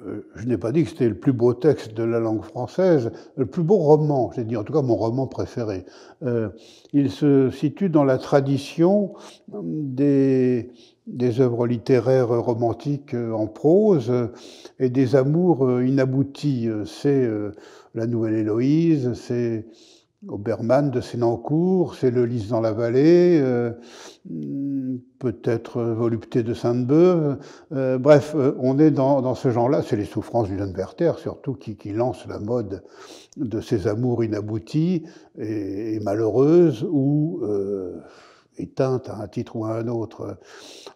euh, je n'ai pas dit que c'était le plus beau texte de la langue française, le plus beau roman, j'ai dit en tout cas mon roman préféré. Euh, il se situe dans la tradition des, œuvres littéraires romantiques euh, en prose et des amours inaboutis. C'est La Nouvelle Héloïse, c'est Obermann de Sénancourt, c'est le Lys dans la vallée, euh, peut-être Volupté de Sainte-Beuve. Euh, bref, euh, on est dans, ce genre-là. C'est les souffrances du jeune Werther, surtout, qui, lance la mode de ces amours inabouties et, malheureuses ou éteintes à un titre ou à un autre.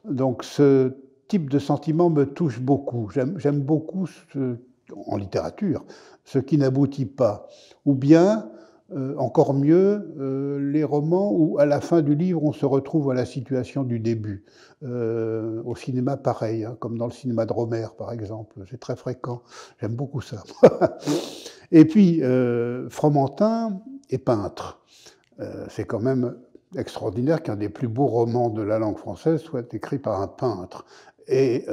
Donc ce type de sentiment me touche beaucoup. J'aime beaucoup, en littérature, ce qui n'aboutit pas. Ou bien euh, encore mieux euh, les romans où à la fin du livre on se retrouve à la situation du début. Euh, au cinéma pareil, hein, comme dans le cinéma de Romère par exemple, c'est très fréquent, j'aime beaucoup ça. et puis Fromentin est peintre. c'est quand même extraordinaire qu'un des plus beaux romans de la langue française soit écrit par un peintre. Et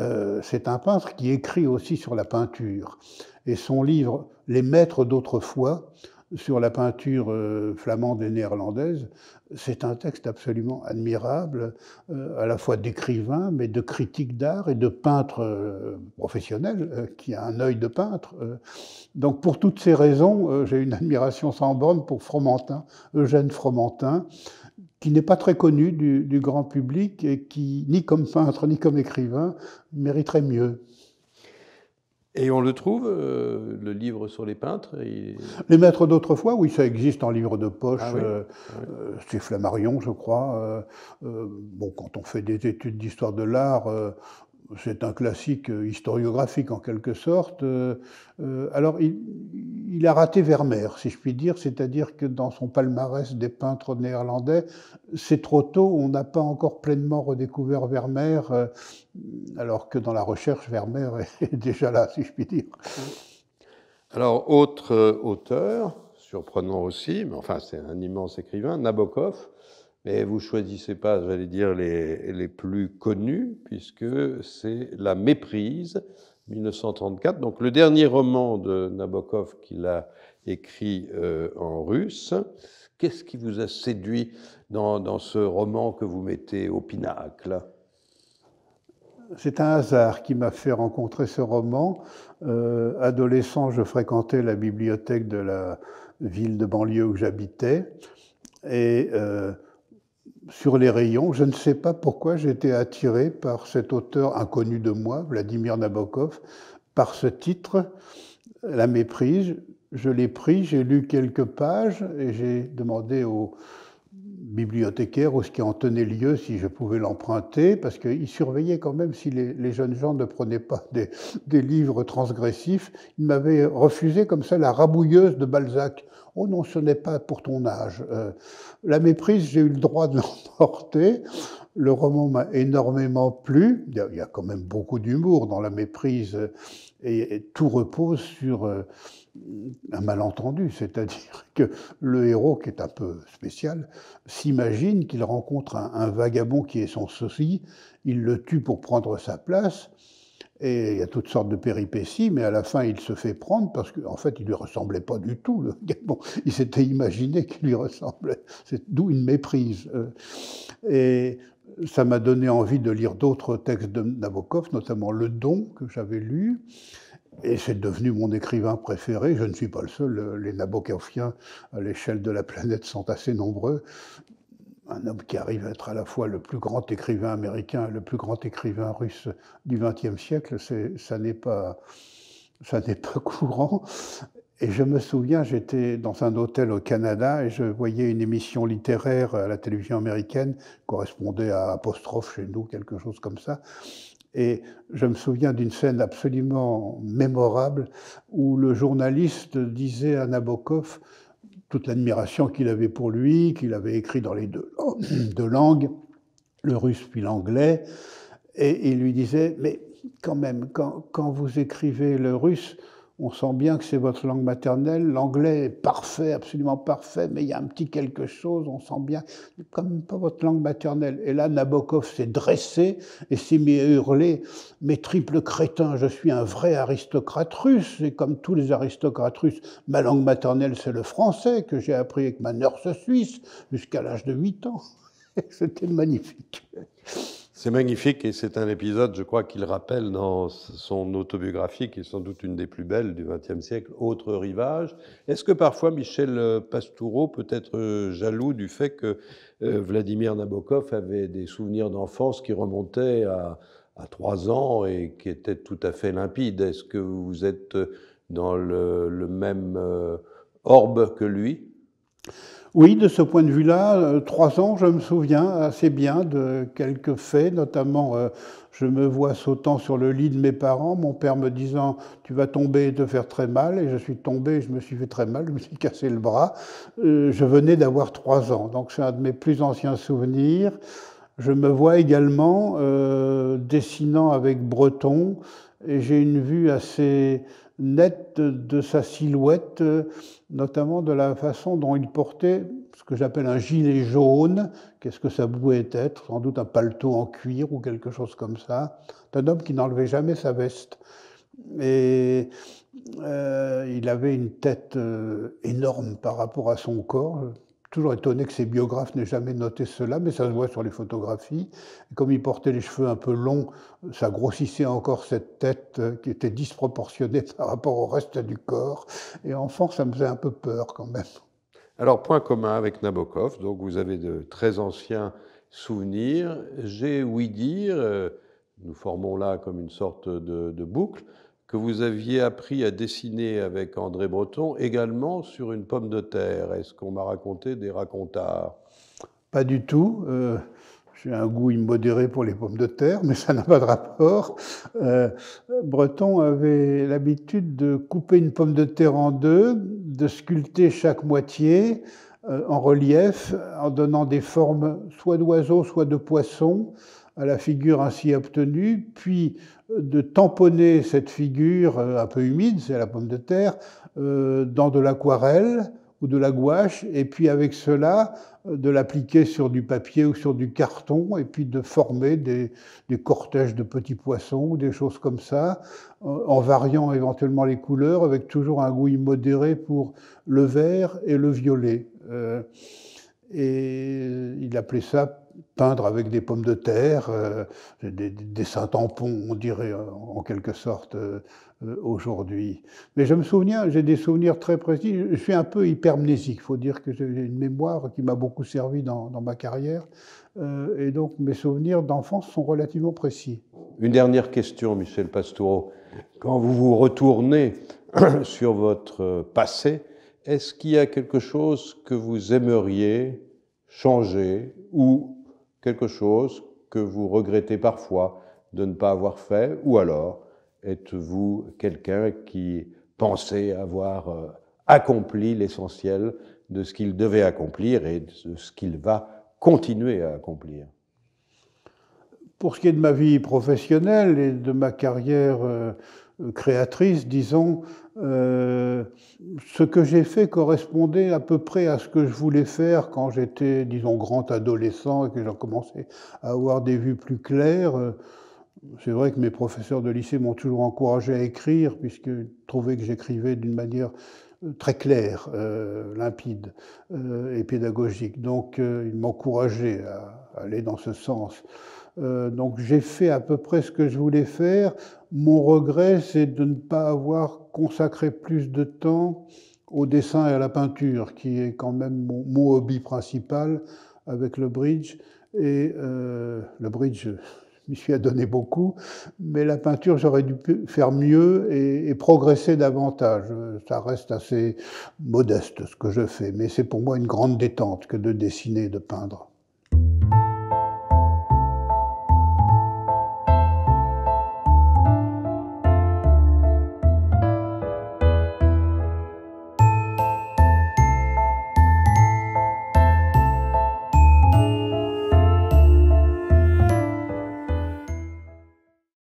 c'est un peintre qui écrit aussi sur la peinture. Et son livre Les maîtres d'autrefois, sur la peinture euh, flamande et néerlandaise, c'est un texte absolument admirable, euh, à la fois d'écrivain, mais de critique d'art et de peintre euh, professionnel, qui a un œil de peintre. Donc pour toutes ces raisons, j'ai une admiration sans borne pour Fromentin, Eugène Fromentin, qui n'est pas très connu du, grand public et qui, ni comme peintre, ni comme écrivain, mériterait mieux. Et on le trouve, euh, le livre sur les peintres. Les maîtres d'autrefois, oui, ça existe en livre de poche. Ah euh, ah euh, c'est Flammarion, je crois. bon, quand on fait des études d'histoire de l'art, c'est un classique euh, historiographique en quelque sorte. Euh, euh, alors, il, a raté Vermeer, si je puis dire, c'est-à-dire que dans son palmarès des peintres néerlandais, c'est trop tôt, on n'a pas encore pleinement redécouvert Vermeer, alors que dans la recherche, Vermeer est déjà là, si je puis dire. Alors, autre auteur, surprenant aussi, mais enfin, c'est un immense écrivain, Nabokov mais vous choisissez pas, j'allais dire, les, les plus connus, puisque c'est La méprise, 1934. Donc le dernier roman de Nabokov qu'il a écrit euh, en russe. Qu'est-ce qui vous a séduit dans, dans, ce roman que vous mettez au pinacle c'est un hasard qui m'a fait rencontrer ce roman. Euh, adolescent, je fréquentais la bibliothèque de la ville de banlieue où j'habitais. Et euh, sur les rayons, je ne sais pas pourquoi j'étais attiré par cet auteur inconnu de moi, Vladimir Nabokov, par ce titre, La méprise. Je l'ai pris, j'ai lu quelques pages et j'ai demandé au bibliothécaire ou ce qui en tenait lieu si je pouvais l'emprunter, parce qu'il surveillait quand même si les, jeunes gens ne prenaient pas des, des livres transgressifs. Il m'avait refusé comme ça la rabouilleuse de Balzac. Oh non, ce n'est pas pour ton âge. Euh, la méprise, j'ai eu le droit de l'emporter. Le roman m'a énormément plu. Il y a quand même beaucoup d'humour dans la méprise et, tout repose sur euh, un malentendu, c'est-à-dire que le héros, qui est un peu spécial, s'imagine qu'il rencontre un, vagabond qui est son souci, il le tue pour prendre sa place, et il y a toutes sortes de péripéties, mais à la fin, il se fait prendre parce qu'en fait, il ne lui ressemblait pas du tout. il s'était imaginé qu'il lui ressemblait. C'est d'où une méprise. Euh, et ça m'a donné envie de lire d'autres textes de Nabokov, notamment Le Don, que j'avais lu. Et c'est devenu mon écrivain préféré. Je ne suis pas le seul. Les Nabokoviens, à l'échelle de la planète, sont assez nombreux un homme qui arrive à être à la fois le plus grand écrivain américain et le plus grand écrivain russe du XXe siècle, ça n'est pas, ça n'est pas courant. Et je me souviens, j'étais dans un hôtel au Canada et je voyais une émission littéraire à la télévision américaine, correspondait à apostrophe chez nous, quelque chose comme ça. Et je me souviens d'une scène absolument mémorable où le journaliste disait à Nabokov toute l'admiration qu'il avait pour lui, qu'il avait écrit dans les deux, langues, le russe puis l'anglais, et il lui disait, mais quand même, quand vous écrivez le russe, on sent bien que c'est votre langue maternelle. L'anglais est parfait, absolument parfait, mais il y a un petit quelque chose, on sent bien, comme pas votre langue maternelle. Et là, Nabokov s'est dressé et s'est mis à hurler Mais triple crétin, je suis un vrai aristocrate russe, et comme tous les aristocrates russes, ma langue maternelle, c'est le français, que j'ai appris avec ma nurse suisse jusqu'à l'âge de 8 ans. C'était magnifique. C'est magnifique et c'est un épisode, je crois, qu'il rappelle dans son autobiographie, qui est sans doute une des plus belles du XXe siècle, Autre rivage. Est-ce que parfois Michel Pastoureau peut être jaloux du fait que euh, Vladimir Nabokov avait des souvenirs d'enfance qui remontaient à, trois ans et qui étaient tout à fait limpides Est-ce que vous êtes dans le, le même euh, orbe que lui oui, de ce point de vue-là, euh, trois ans, je me souviens assez bien de quelques faits, notamment euh, je me vois sautant sur le lit de mes parents, mon père me disant Tu vas tomber et te faire très mal, et je suis tombé et je me suis fait très mal, je me suis cassé le bras. Euh, je venais d'avoir trois ans, donc c'est un de mes plus anciens souvenirs. Je me vois également dessinant avec Breton, et j'ai une vue assez net de sa silhouette, notamment de la façon dont il portait ce que j'appelle un gilet jaune. Qu'est-ce que ça pouvait être Sans doute un paletot en cuir ou quelque chose comme ça. Un homme qui n'enlevait jamais sa veste. Et euh, il avait une tête euh, énorme par rapport à son corps toujours étonné que ses biographes n'aient jamais noté cela, mais ça se voit sur les photographies. comme il portait les cheveux un peu longs, ça grossissait encore cette tête euh, qui était disproportionnée par rapport au reste du corps. Et enfant, ça me faisait un peu peur quand même. Alors, point commun avec Nabokov, donc vous avez de très anciens souvenirs. J'ai ouï dire, euh, nous formons là comme une sorte de boucle, vous aviez appris à dessiner avec André Breton également sur une pomme de terre. Est-ce qu'on m'a raconté des racontars Pas du tout. Euh, j'ai un goût immodéré pour les pommes de terre, mais ça n'a pas de rapport. Euh, Breton avait l'habitude de couper une pomme de terre en deux, de sculpter chaque moitié euh, en relief, en donnant des formes soit d'oiseaux, soit de poissons à la figure ainsi obtenue, puis euh, de tamponner cette figure euh, un peu humide, c'est la pomme de terre, euh, dans de l'aquarelle ou de la gouache, et puis avec cela, de l'appliquer sur du papier ou sur du carton, et puis de former des, cortèges de petits poissons ou des choses comme ça, en variant éventuellement les couleurs, avec toujours un goût immodéré pour le vert et le violet. et il appelait ça peindre avec des pommes de terre, euh, des, dessins tampons, on dirait euh, en quelque sorte euh, aujourd'hui. Mais je me souviens, j'ai des souvenirs très précis. Je suis un peu hypermnésique, il faut dire que j'ai une mémoire qui m'a beaucoup servi dans, ma carrière. et donc mes souvenirs d'enfance sont relativement précis. Une dernière question, Michel Pastoureau. Quand vous vous retournez sur votre passé, est-ce qu'il y a quelque chose que vous aimeriez changer ou quelque chose que vous regrettez parfois de ne pas avoir fait, ou alors êtes-vous quelqu'un qui pensait avoir euh, accompli l'essentiel de ce qu'il devait accomplir et de ce qu'il va continuer à accomplir Pour ce qui est de ma vie professionnelle et de ma carrière euh, créatrice, disons, euh, ce que j'ai fait correspondait à peu près à ce que je voulais faire quand j'étais, disons, grand adolescent et que j'ai commencé à avoir des vues plus claires. C'est vrai que mes professeurs de lycée m'ont toujours encouragé à écrire, puisqu'ils trouvaient que j'écrivais d'une manière euh, très claire, euh, limpide et pédagogique. Donc, ils m'encourageaient à, aller dans ce sens. donc, j'ai fait à peu près ce que je voulais faire mon regret, c'est de ne pas avoir consacré plus de temps au dessin et à la peinture, qui est quand même mon, hobby principal avec le bridge. Et euh, le bridge, je m'y suis adonné beaucoup, mais la peinture, j'aurais dû faire mieux et, progresser davantage. Ça reste assez modeste ce que je fais, mais c'est pour moi une grande détente que de dessiner, et de peindre.